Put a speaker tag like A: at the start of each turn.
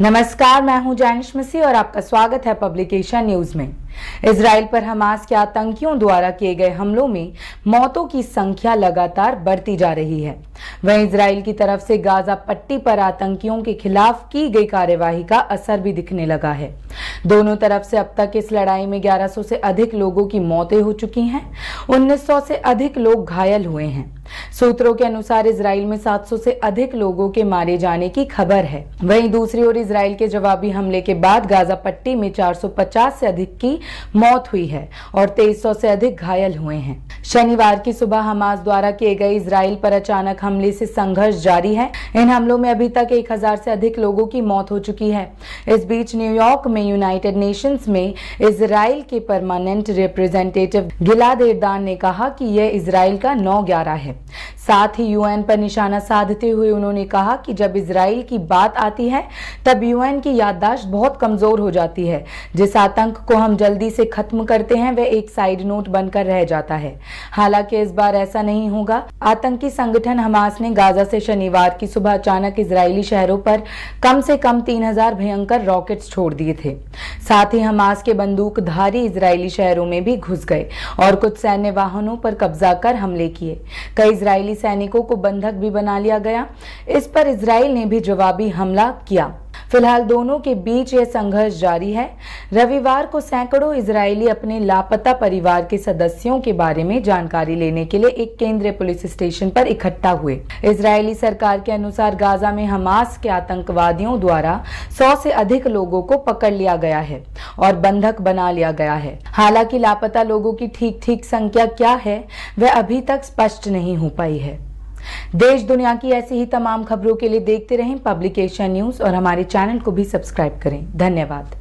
A: नमस्कार मैं हूं जैनिश मसी और आपका स्वागत है पब्लिकेशन न्यूज में इसराइल पर हमास के आतंकियों द्वारा किए गए हमलों में मौतों की संख्या लगातार बढ़ती जा रही है वहीं इसराइल की तरफ से गाजा पट्टी पर आतंकियों के खिलाफ की गई कार्यवाही का असर भी दिखने लगा है दोनों तरफ से अब तक इस लड़ाई में 1100 से अधिक लोगों की मौतें हो चुकी हैं 1900 से अधिक लोग घायल हुए हैं सूत्रों के अनुसार इसराइल में 700 से अधिक लोगों के मारे जाने की खबर है वहीं दूसरी ओर इसराइल के जवाबी हमले के बाद गाजा पट्टी में 450 से अधिक की मौत हुई है और 2300 से अधिक घायल हुए हैं शनिवार की सुबह हमास द्वारा किए गए इसराइल पर अचानक हमले से संघर्ष जारी है इन हमलों में अभी तक एक हजार से अधिक लोगों की मौत हो चुकी है इस बीच न्यूयॉर्क में यूनाइटेड नेशंस में इसराइल के परमानेंट रिप्रेजेंटेटिव गिलाद एरदान ने कहा कि यह इसराइल का नौ ग्यारह है साथ ही यूएन पर निशाना साधते हुए उन्होंने कहा कि जब इसराइल की बात आती है तब यूएन की याददाश्त बहुत कमजोर हो जाती है जिस आतंक को हम जल्दी से खत्म करते हैं वह एक साइड नोट बनकर रह जाता है हालांकि इस बार ऐसा नहीं होगा आतंकी संगठन हमास ने गाजा से शनिवार की सुबह अचानक इसराइली शहरों पर कम से कम तीन भयंकर रॉकेट छोड़ दिए थे साथ ही हमास के बंदूकधारी इसराइली शहरों में भी घुस गए और कुछ सैन्य वाहनों पर कब्जा कर हमले किए कई इसराइली सैनिकों को बंधक भी बना लिया गया इस पर इसराइल ने भी जवाबी हमला किया फिलहाल दोनों के बीच यह संघर्ष जारी है रविवार को सैकड़ों इजरायली अपने लापता परिवार के सदस्यों के बारे में जानकारी लेने के लिए एक केंद्रीय पुलिस स्टेशन पर इकट्ठा हुए इसराइली सरकार के अनुसार गाजा में हमास के आतंकवादियों द्वारा सौ से अधिक लोगों को पकड़ लिया गया है और बंधक बना लिया गया है हालांकि लापता लोगों की ठीक ठीक संख्या क्या है वह अभी तक स्पष्ट नहीं हो पाई है देश दुनिया की ऐसी ही तमाम खबरों के लिए देखते रहें पब्लिकेशन न्यूज और हमारे चैनल को भी सब्सक्राइब करें धन्यवाद